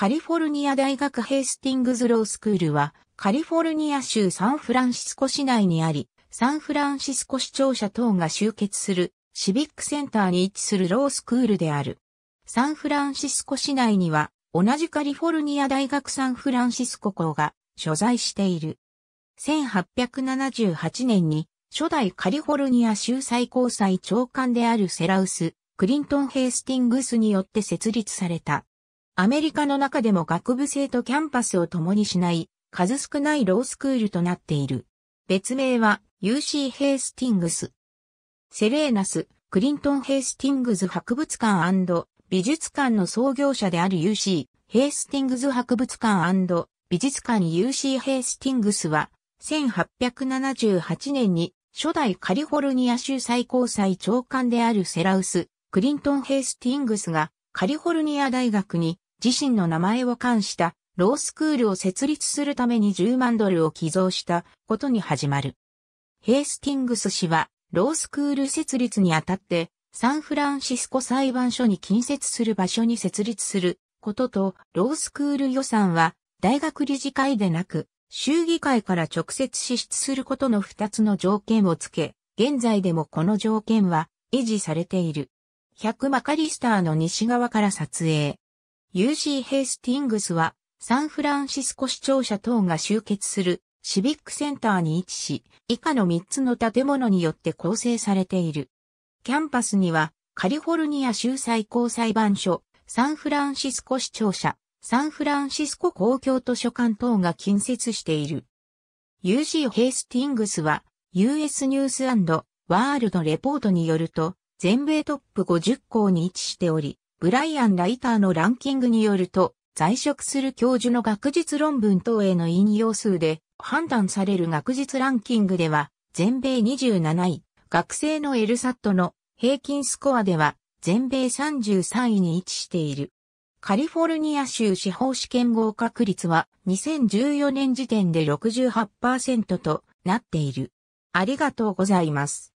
カリフォルニア大学ヘイスティングズロースクールは、カリフォルニア州サンフランシスコ市内にあり、サンフランシスコ市庁舎等が集結するシビックセンターに位置するロースクールである。サンフランシスコ市内には、同じカリフォルニア大学サンフランシスコ校が所在している。1878年に、初代カリフォルニア州最高裁長官であるセラウス、クリントン・ヘイスティングスによって設立された。アメリカの中でも学部生とキャンパスを共にしない、数少ないロースクールとなっている。別名は UC ヘイスティングス。セレーナス、クリントン・ヘイスティングズ博物館美術館の創業者である UC、ヘイスティングズ博物館美術館 UC ヘイスティングスは、1878年に初代カリフォルニア州最高裁長官であるセラウス、クリントン・ヘイスティングスがカリフォルニア大学に自身の名前を冠したロースクールを設立するために10万ドルを寄贈したことに始まる。ヘイスティングス氏は、ロースクール設立にあたって、サンフランシスコ裁判所に近接する場所に設立することと、ロースクール予算は、大学理事会でなく、州議会から直接支出することの2つの条件をつけ、現在でもこの条件は維持されている。100マカリスターの西側から撮影。UC ヘイスティングスはサンフランシスコ市庁舎等が集結するシビックセンターに位置し、以下の3つの建物によって構成されている。キャンパスにはカリフォルニア州最高裁判所、サンフランシスコ市庁舎、サンフランシスコ公共図書館等が近接している。UC ヘイスティングスは US ニュースワールドレポートによると全米トップ50校に位置しており、ブライアン・ライターのランキングによると、在職する教授の学術論文等への引用数で判断される学術ランキングでは、全米27位、学生のエルサットの平均スコアでは、全米33位に位置している。カリフォルニア州司法試験合格率は2014年時点で68%となっている。ありがとうございます。